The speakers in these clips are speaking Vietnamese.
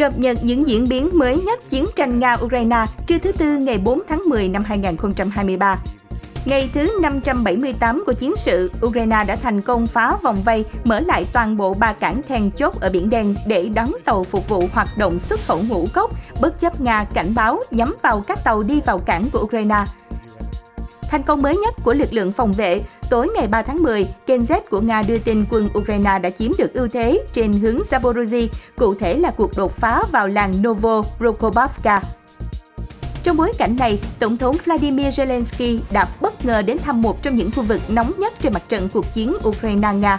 cập nhật những diễn biến mới nhất chiến tranh Nga-Ukraine trưa thứ Tư ngày 4 tháng 10 năm 2023. Ngày thứ 578 của chiến sự, Ukraine đã thành công phá vòng vây, mở lại toàn bộ ba cảng then chốt ở Biển Đen để đón tàu phục vụ hoạt động xuất khẩu ngũ cốc, bất chấp Nga cảnh báo nhắm vào các tàu đi vào cảng của Ukraine. Thành công mới nhất của lực lượng phòng vệ, tối ngày 3 tháng 10, kênh Z của Nga đưa tin quân Ukraine đã chiếm được ưu thế trên hướng Zaporozhye, cụ thể là cuộc đột phá vào làng Novorokhovka trong bối cảnh này, Tổng thống Vladimir Zelensky đã bất ngờ đến thăm một trong những khu vực nóng nhất trên mặt trận cuộc chiến Ukraine-Nga.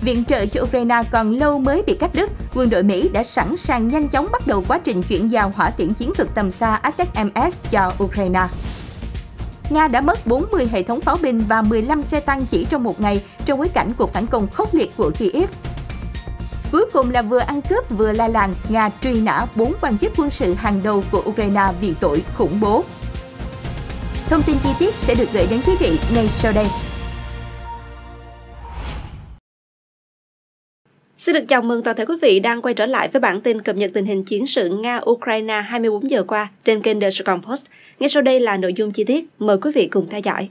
Viện trợ cho Ukraine còn lâu mới bị cắt đứt, quân đội Mỹ đã sẵn sàng nhanh chóng bắt đầu quá trình chuyển giao hỏa tiễn chiến thuật tầm xa ATACMS cho Ukraine. Nga đã mất 40 hệ thống pháo binh và 15 xe tăng chỉ trong một ngày trong bối cảnh cuộc phản công khốc liệt của Kiev. Cuối cùng là vừa ăn cướp vừa la làng, Nga truy nã 4 quan chức quân sự hàng đầu của Ukraine vì tội khủng bố. Thông tin chi tiết sẽ được gửi đến quý vị ngay sau đây. Xin được chào mừng toàn thể quý vị đang quay trở lại với bản tin cập nhật tình hình chiến sự Nga-Ukraine 24 giờ qua trên kênh The Sài Post. Ngay sau đây là nội dung chi tiết, mời quý vị cùng theo dõi.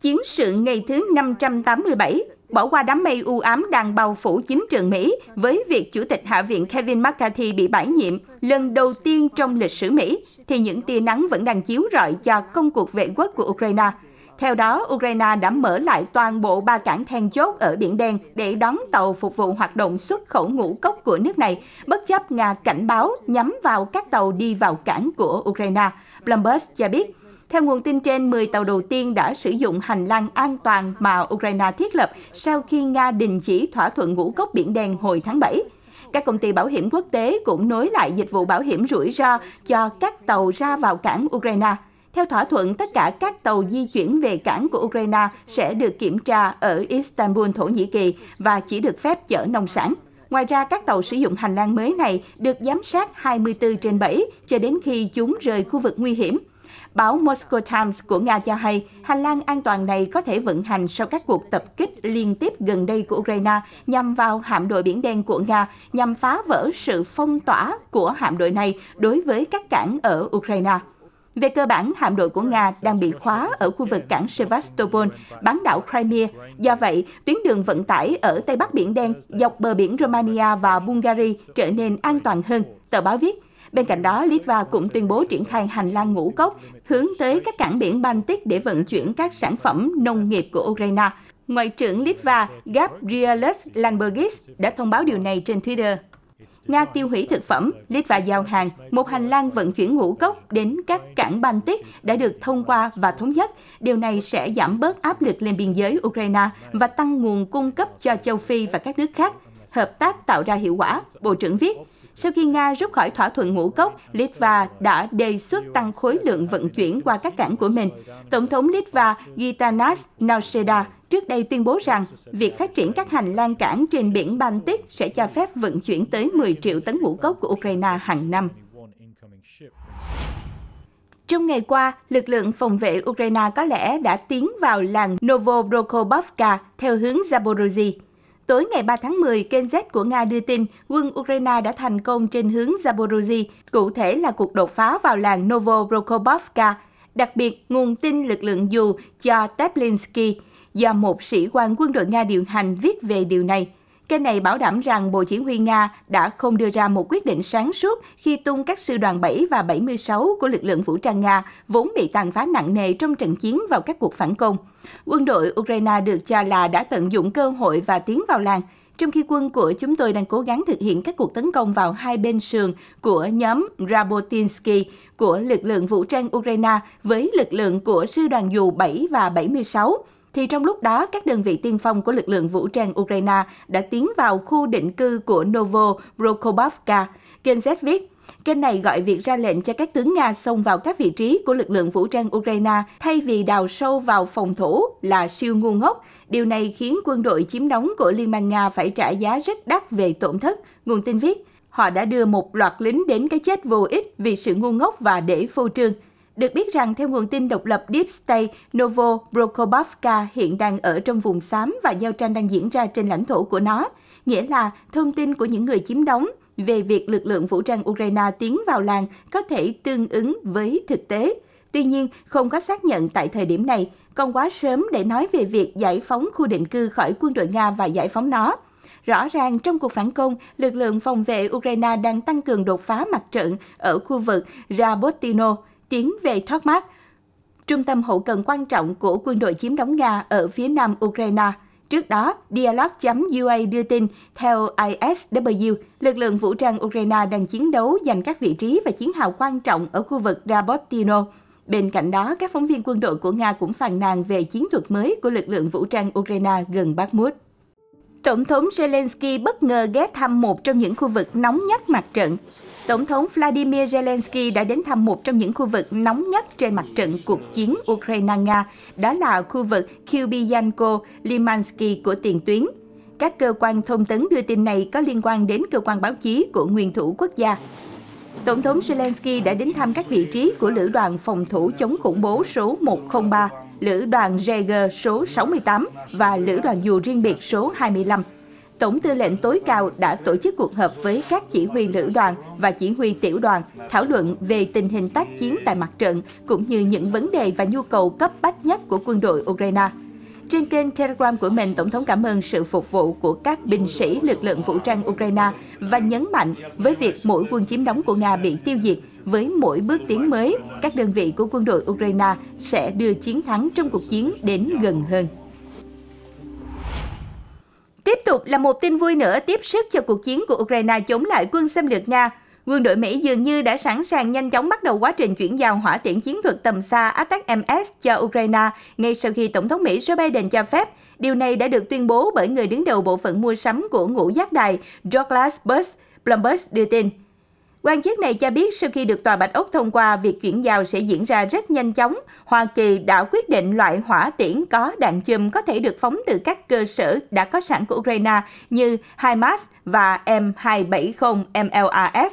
Chiến sự ngày thứ 587, bỏ qua đám mây u ám đang bao phủ chính trường Mỹ với việc Chủ tịch Hạ viện Kevin McCarthy bị bãi nhiệm lần đầu tiên trong lịch sử Mỹ, thì những tia nắng vẫn đang chiếu rọi cho công cuộc vệ quốc của Ukraine – theo đó, Ukraine đã mở lại toàn bộ ba cảng then chốt ở Biển Đen để đón tàu phục vụ hoạt động xuất khẩu ngũ cốc của nước này, bất chấp Nga cảnh báo nhắm vào các tàu đi vào cảng của Ukraine. Bloomberg cho biết, theo nguồn tin trên, 10 tàu đầu tiên đã sử dụng hành lang an toàn mà Ukraine thiết lập sau khi Nga đình chỉ thỏa thuận ngũ cốc Biển Đen hồi tháng 7. Các công ty bảo hiểm quốc tế cũng nối lại dịch vụ bảo hiểm rủi ro cho các tàu ra vào cảng Ukraine. Theo thỏa thuận, tất cả các tàu di chuyển về cảng của Ukraine sẽ được kiểm tra ở Istanbul, Thổ Nhĩ Kỳ và chỉ được phép chở nông sản. Ngoài ra, các tàu sử dụng hành lang mới này được giám sát 24 trên 7 cho đến khi chúng rời khu vực nguy hiểm. Báo Moscow Times của Nga cho hay, hành lang an toàn này có thể vận hành sau các cuộc tập kích liên tiếp gần đây của Ukraine nhằm vào hạm đội Biển Đen của Nga, nhằm phá vỡ sự phong tỏa của hạm đội này đối với các cảng ở Ukraine. Về cơ bản, hạm đội của Nga đang bị khóa ở khu vực cảng Sevastopol, bán đảo Crimea. Do vậy, tuyến đường vận tải ở Tây Bắc Biển Đen dọc bờ biển Romania và Bulgaria trở nên an toàn hơn, tờ báo viết. Bên cạnh đó, Litva cũng tuyên bố triển khai hành lang ngũ cốc hướng tới các cảng biển Baltic để vận chuyển các sản phẩm nông nghiệp của Ukraine. Ngoại trưởng Litva Gabrielus Lanbergis đã thông báo điều này trên Twitter. Nga tiêu hủy thực phẩm, Litva giao hàng, một hành lang vận chuyển ngũ cốc đến các cảng Baltic đã được thông qua và thống nhất. Điều này sẽ giảm bớt áp lực lên biên giới Ukraine và tăng nguồn cung cấp cho châu Phi và các nước khác. Hợp tác tạo ra hiệu quả, Bộ trưởng viết. Sau khi Nga rút khỏi thỏa thuận ngũ cốc, Litva đã đề xuất tăng khối lượng vận chuyển qua các cảng của mình. Tổng thống Litva Gitanas Nauseda trước đây tuyên bố rằng việc phát triển các hành lang cảng trên biển Baltic sẽ cho phép vận chuyển tới 10 triệu tấn ngũ cốc của Ukraine hàng năm. Trong ngày qua, lực lượng phòng vệ Ukraine có lẽ đã tiến vào làng Novodrokhovka theo hướng Zaporozhye. Tối ngày 3 tháng 10, kênh Z của Nga đưa tin quân Ukraine đã thành công trên hướng Zaporozhye, cụ thể là cuộc đột phá vào làng Novodrokhovka. Đặc biệt, nguồn tin lực lượng dù cho Teplinsky, do một sĩ quan quân đội Nga điều hành viết về điều này. Kênh này bảo đảm rằng Bộ Chỉ huy Nga đã không đưa ra một quyết định sáng suốt khi tung các sư đoàn 7 và 76 của lực lượng vũ trang Nga vốn bị tàn phá nặng nề trong trận chiến vào các cuộc phản công. Quân đội Ukraine được cho là đã tận dụng cơ hội và tiến vào làng, trong khi quân của chúng tôi đang cố gắng thực hiện các cuộc tấn công vào hai bên sườn của nhóm Rabotinsky của lực lượng vũ trang Ukraine với lực lượng của sư đoàn dù 7 và 76 thì trong lúc đó các đơn vị tiên phong của lực lượng vũ trang Ukraine đã tiến vào khu định cư của Novo Prokopavka. Kênh Z viết, Kênh này gọi việc ra lệnh cho các tướng Nga xông vào các vị trí của lực lượng vũ trang Ukraine thay vì đào sâu vào phòng thủ là siêu ngu ngốc. Điều này khiến quân đội chiếm đóng của Liên bang Nga phải trả giá rất đắt về tổn thất. Nguồn tin viết, họ đã đưa một loạt lính đến cái chết vô ích vì sự ngu ngốc và để phô trương. Được biết rằng, theo nguồn tin độc lập Deep State, Novo Prokopavka hiện đang ở trong vùng xám và giao tranh đang diễn ra trên lãnh thổ của nó. Nghĩa là, thông tin của những người chiếm đóng về việc lực lượng vũ trang Ukraine tiến vào làng có thể tương ứng với thực tế. Tuy nhiên, không có xác nhận tại thời điểm này, còn quá sớm để nói về việc giải phóng khu định cư khỏi quân đội Nga và giải phóng nó. Rõ ràng, trong cuộc phản công, lực lượng phòng vệ Ukraine đang tăng cường đột phá mặt trận ở khu vực Rabotino, tiến về thoát mát, trung tâm hậu cần quan trọng của quân đội chiếm đóng Nga ở phía nam Ukraine. Trước đó, Dialog.ua đưa tin, theo ISW, lực lượng vũ trang Ukraine đang chiến đấu giành các vị trí và chiến hào quan trọng ở khu vực Rabotino. Bên cạnh đó, các phóng viên quân đội của Nga cũng phàn nàn về chiến thuật mới của lực lượng vũ trang Ukraine gần Bakhmut. Tổng thống Zelensky bất ngờ ghé thăm một trong những khu vực nóng nhất mặt trận. Tổng thống Vladimir Zelensky đã đến thăm một trong những khu vực nóng nhất trên mặt trận cuộc chiến Ukraine-Nga, đó là khu vực Kubyanko-Limansky của tiền tuyến. Các cơ quan thông tấn đưa tin này có liên quan đến cơ quan báo chí của nguyên thủ quốc gia. Tổng thống Zelensky đã đến thăm các vị trí của Lữ đoàn Phòng thủ chống khủng bố số 103, Lữ đoàn Jaeger số 68 và Lữ đoàn dù riêng biệt số 25. Tổng tư lệnh tối cao đã tổ chức cuộc họp với các chỉ huy lữ đoàn và chỉ huy tiểu đoàn thảo luận về tình hình tác chiến tại mặt trận cũng như những vấn đề và nhu cầu cấp bách nhất của quân đội Ukraine. Trên kênh Telegram của mình, Tổng thống cảm ơn sự phục vụ của các binh sĩ lực lượng vũ trang Ukraine và nhấn mạnh với việc mỗi quân chiếm đóng của Nga bị tiêu diệt, với mỗi bước tiến mới, các đơn vị của quân đội Ukraine sẽ đưa chiến thắng trong cuộc chiến đến gần hơn. Tiếp tục là một tin vui nữa tiếp sức cho cuộc chiến của Ukraine chống lại quân xâm lược Nga. Quân đội Mỹ dường như đã sẵn sàng nhanh chóng bắt đầu quá trình chuyển giao hỏa tiễn chiến thuật tầm xa MS cho Ukraine ngay sau khi Tổng thống Mỹ Joe Biden cho phép. Điều này đã được tuyên bố bởi người đứng đầu bộ phận mua sắm của ngũ giác đài Douglas Bush, Bloomberg đưa tin. Quan chức này cho biết sau khi được Tòa Bạch Ốc thông qua, việc chuyển giao sẽ diễn ra rất nhanh chóng. Hoa Kỳ đã quyết định loại hỏa tiễn có đạn chùm có thể được phóng từ các cơ sở đã có sẵn của Ukraine như HIMARS và M270MLRS.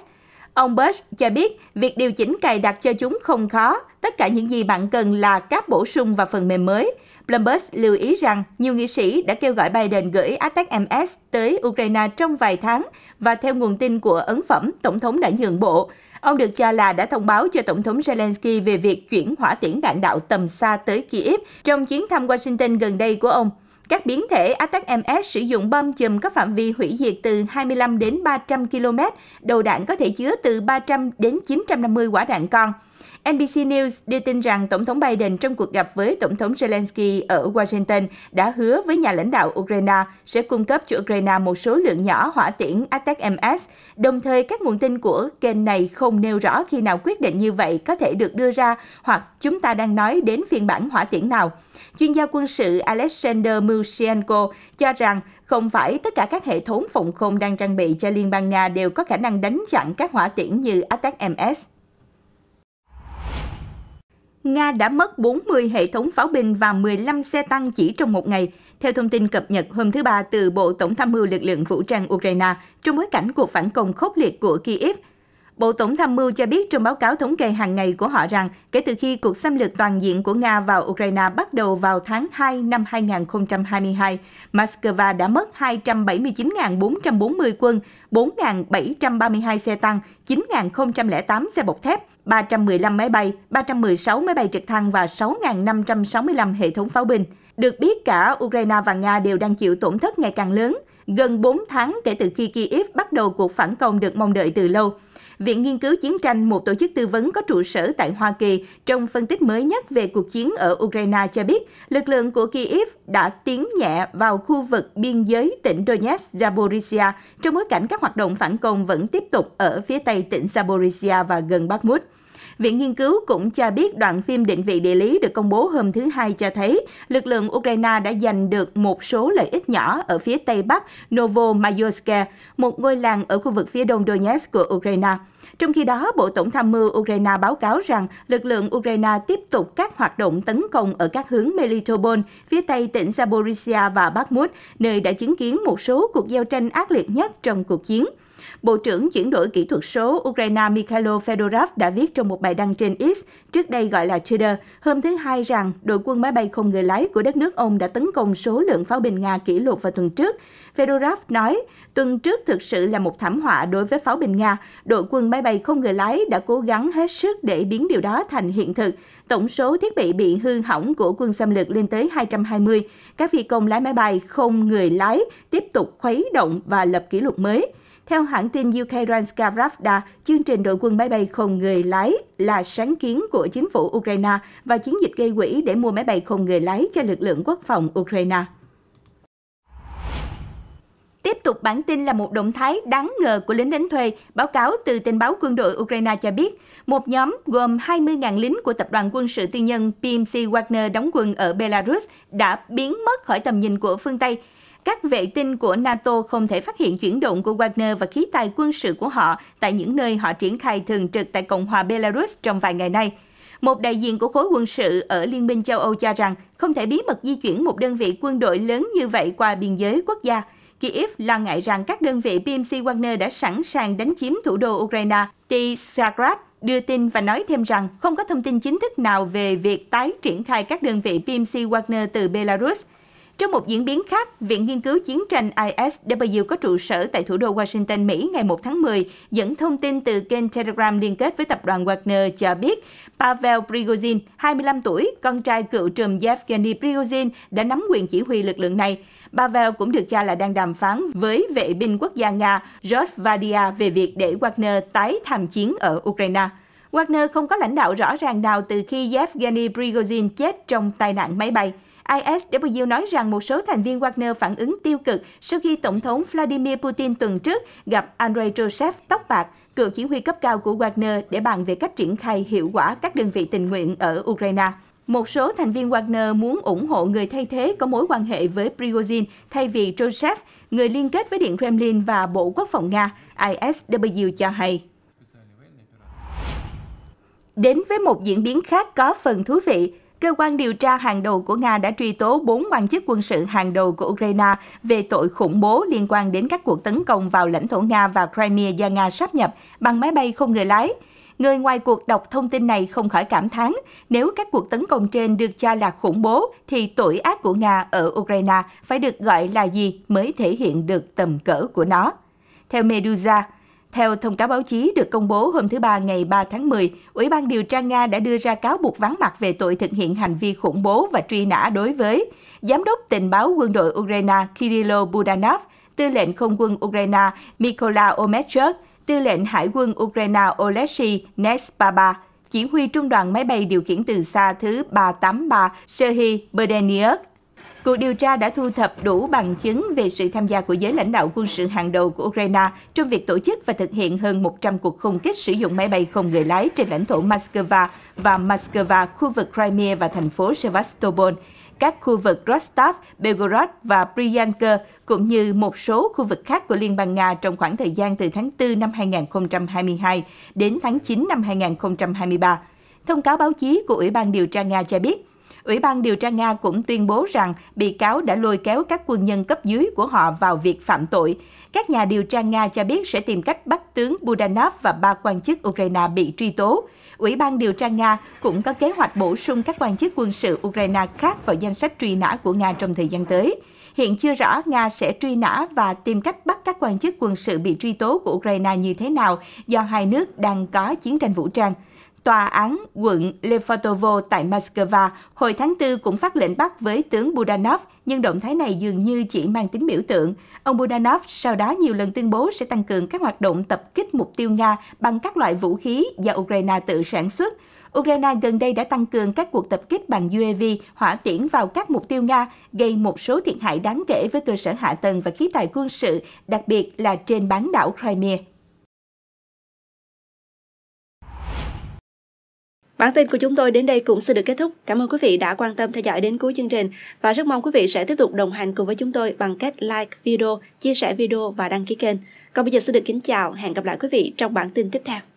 Ông Bush cho biết, việc điều chỉnh cài đặt cho chúng không khó. Tất cả những gì bạn cần là các bổ sung và phần mềm mới – Bloomberg lưu ý rằng nhiều nghị sĩ đã kêu gọi Biden gửi Attack MS tới Ukraine trong vài tháng và theo nguồn tin của ấn phẩm, Tổng thống đã nhượng bộ. Ông được cho là đã thông báo cho Tổng thống Zelensky về việc chuyển hỏa tiễn đạn đạo tầm xa tới Kiev trong chuyến thăm Washington gần đây của ông. Các biến thể ATAC-MS sử dụng bom chùm có phạm vi hủy diệt từ 25 đến 300 km, đầu đạn có thể chứa từ 300 đến 950 quả đạn con. NBC News đưa tin rằng Tổng thống Biden trong cuộc gặp với Tổng thống Zelensky ở Washington đã hứa với nhà lãnh đạo Ukraine sẽ cung cấp cho Ukraine một số lượng nhỏ hỏa tiễn ATACMS. E Đồng thời, các nguồn tin của kênh này không nêu rõ khi nào quyết định như vậy có thể được đưa ra hoặc chúng ta đang nói đến phiên bản hỏa tiễn nào. Chuyên gia quân sự Alexander Mushenko cho rằng không phải tất cả các hệ thống phòng không đang trang bị cho Liên bang Nga đều có khả năng đánh chặn các hỏa tiễn như ATACMS. E Nga đã mất 40 hệ thống pháo binh và 15 xe tăng chỉ trong một ngày, theo thông tin cập nhật hôm thứ Ba từ Bộ Tổng tham mưu lực lượng vũ trang Ukraine trong bối cảnh cuộc phản công khốc liệt của Kyiv Bộ Tổng tham mưu cho biết trong báo cáo thống kê hàng ngày của họ rằng, kể từ khi cuộc xâm lược toàn diện của Nga vào Ukraine bắt đầu vào tháng 2 năm 2022, Moscow đã mất 279.440 quân, 4.732 xe tăng, 9.008 xe bọc thép, 315 máy bay, 316 máy bay trực thăng và 6.565 hệ thống pháo binh. Được biết cả Ukraine và Nga đều đang chịu tổn thất ngày càng lớn, gần 4 tháng kể từ khi Kyiv bắt đầu cuộc phản công được mong đợi từ lâu – Viện Nghiên cứu Chiến tranh, một tổ chức tư vấn có trụ sở tại Hoa Kỳ, trong phân tích mới nhất về cuộc chiến ở Ukraine cho biết, lực lượng của Kyiv đã tiến nhẹ vào khu vực biên giới tỉnh Donetsk, Zaporizhia, trong bối cảnh các hoạt động phản công vẫn tiếp tục ở phía tây tỉnh Zaporizhia và gần Bakhmut. Viện nghiên cứu cũng cho biết đoạn phim định vị địa lý được công bố hôm thứ Hai cho thấy lực lượng Ukraine đã giành được một số lợi ích nhỏ ở phía tây bắc Novomayorske, một ngôi làng ở khu vực phía đông Donetsk của Ukraine. Trong khi đó, Bộ Tổng tham mưu Ukraine báo cáo rằng lực lượng Ukraine tiếp tục các hoạt động tấn công ở các hướng Melitopol, phía tây tỉnh Zaporizhia và Bakhmut, nơi đã chứng kiến một số cuộc giao tranh ác liệt nhất trong cuộc chiến. Bộ trưởng chuyển đổi kỹ thuật số Ukraine Mikhailo Fedorov đã viết trong một bài đăng trên X, trước đây gọi là Twitter, hôm thứ Hai rằng đội quân máy bay không người lái của đất nước ông đã tấn công số lượng pháo binh Nga kỷ lục vào tuần trước. Fedorov nói, tuần trước thực sự là một thảm họa đối với pháo binh Nga. Đội quân máy bay không người lái đã cố gắng hết sức để biến điều đó thành hiện thực. Tổng số thiết bị bị hư hỏng của quân xâm lược lên tới 220. Các phi công lái máy bay không người lái tiếp tục khuấy động và lập kỷ lục mới. Theo hãng tin UK Ranska Pravda, chương trình đội quân máy bay không người lái là sáng kiến của chính phủ Ukraine và chiến dịch gây quỹ để mua máy bay không người lái cho lực lượng quốc phòng Ukraine. Tiếp tục bản tin là một động thái đáng ngờ của lính đánh thuê. Báo cáo từ tình báo quân đội Ukraine cho biết, một nhóm gồm 20.000 lính của tập đoàn quân sự tư nhân PMC Wagner đóng quân ở Belarus đã biến mất khỏi tầm nhìn của phương Tây các vệ tinh của NATO không thể phát hiện chuyển động của Wagner và khí tài quân sự của họ tại những nơi họ triển khai thường trực tại Cộng hòa Belarus trong vài ngày nay. Một đại diện của khối quân sự ở Liên minh châu Âu cho rằng không thể bí mật di chuyển một đơn vị quân đội lớn như vậy qua biên giới quốc gia. Kiev lo ngại rằng các đơn vị BMC Wagner đã sẵn sàng đánh chiếm thủ đô Ukraine. Tisagrad đưa tin và nói thêm rằng không có thông tin chính thức nào về việc tái triển khai các đơn vị BMC Wagner từ Belarus – trong một diễn biến khác, Viện Nghiên cứu Chiến tranh ISW có trụ sở tại thủ đô Washington, Mỹ ngày 1 tháng 10 dẫn thông tin từ kênh Telegram liên kết với tập đoàn Wagner cho biết Pavel Prigozhin, 25 tuổi, con trai cựu trùm Yevgeny Prigozhin đã nắm quyền chỉ huy lực lượng này. Pavel cũng được cho là đang đàm phán với vệ binh quốc gia Nga George Vadia về việc để Wagner tái tham chiến ở Ukraine. Wagner không có lãnh đạo rõ ràng nào từ khi Yevgeny Prigozhin chết trong tai nạn máy bay. ISW nói rằng một số thành viên Wagner phản ứng tiêu cực sau khi Tổng thống Vladimir Putin tuần trước gặp Andrei Joseph tóc bạc, cựu chỉ huy cấp cao của Wagner để bàn về cách triển khai hiệu quả các đơn vị tình nguyện ở Ukraine. Một số thành viên Wagner muốn ủng hộ người thay thế có mối quan hệ với Prigozhin thay vì Joseph, người liên kết với Điện Kremlin và Bộ Quốc phòng Nga, ISW cho hay. Đến với một diễn biến khác có phần thú vị, Cơ quan điều tra hàng đầu của Nga đã truy tố 4 quan chức quân sự hàng đầu của Ukraine về tội khủng bố liên quan đến các cuộc tấn công vào lãnh thổ Nga và Crimea do Nga sáp nhập bằng máy bay không người lái. Người ngoài cuộc đọc thông tin này không khỏi cảm thán, nếu các cuộc tấn công trên được cho là khủng bố, thì tội ác của Nga ở Ukraine phải được gọi là gì mới thể hiện được tầm cỡ của nó. Theo Medusa, theo thông cáo báo chí được công bố hôm thứ Ba ngày 3 tháng 10, Ủy ban điều tra Nga đã đưa ra cáo buộc vắng mặt về tội thực hiện hành vi khủng bố và truy nã đối với Giám đốc tình báo quân đội Ukraine Kirilo Budanov, Tư lệnh không quân Ukraine Mykola Omecher, Tư lệnh Hải quân Ukraine Oleksiy Nespaba, chỉ huy trung đoàn máy bay điều khiển từ xa thứ 383 Serhiy Berdeniuk Cuộc điều tra đã thu thập đủ bằng chứng về sự tham gia của giới lãnh đạo quân sự hàng đầu của Ukraine trong việc tổ chức và thực hiện hơn 100 cuộc không kích sử dụng máy bay không người lái trên lãnh thổ Moscow và Moscow, khu vực Crimea và thành phố Sevastopol, các khu vực Rostov, Belgorod và Bryansk, cũng như một số khu vực khác của Liên bang Nga trong khoảng thời gian từ tháng 4 năm 2022 đến tháng 9 năm 2023. Thông cáo báo chí của Ủy ban điều tra Nga cho biết, Ủy ban điều tra Nga cũng tuyên bố rằng bị cáo đã lôi kéo các quân nhân cấp dưới của họ vào việc phạm tội. Các nhà điều tra Nga cho biết sẽ tìm cách bắt tướng Budanov và ba quan chức Ukraine bị truy tố. Ủy ban điều tra Nga cũng có kế hoạch bổ sung các quan chức quân sự Ukraine khác vào danh sách truy nã của Nga trong thời gian tới. Hiện chưa rõ Nga sẽ truy nã và tìm cách bắt các quan chức quân sự bị truy tố của Ukraine như thế nào do hai nước đang có chiến tranh vũ trang. Tòa án quận Lefortovo tại Moscow hồi tháng 4 cũng phát lệnh bắt với tướng Budanov, nhưng động thái này dường như chỉ mang tính biểu tượng. Ông Budanov sau đó nhiều lần tuyên bố sẽ tăng cường các hoạt động tập kích mục tiêu Nga bằng các loại vũ khí do Ukraine tự sản xuất. Ukraine gần đây đã tăng cường các cuộc tập kích bằng UAV, hỏa tiễn vào các mục tiêu Nga, gây một số thiệt hại đáng kể với cơ sở hạ tầng và khí tài quân sự, đặc biệt là trên bán đảo Crimea. Bản tin của chúng tôi đến đây cũng xin được kết thúc. Cảm ơn quý vị đã quan tâm theo dõi đến cuối chương trình và rất mong quý vị sẽ tiếp tục đồng hành cùng với chúng tôi bằng cách like video, chia sẻ video và đăng ký kênh. Còn bây giờ xin được kính chào, hẹn gặp lại quý vị trong bản tin tiếp theo.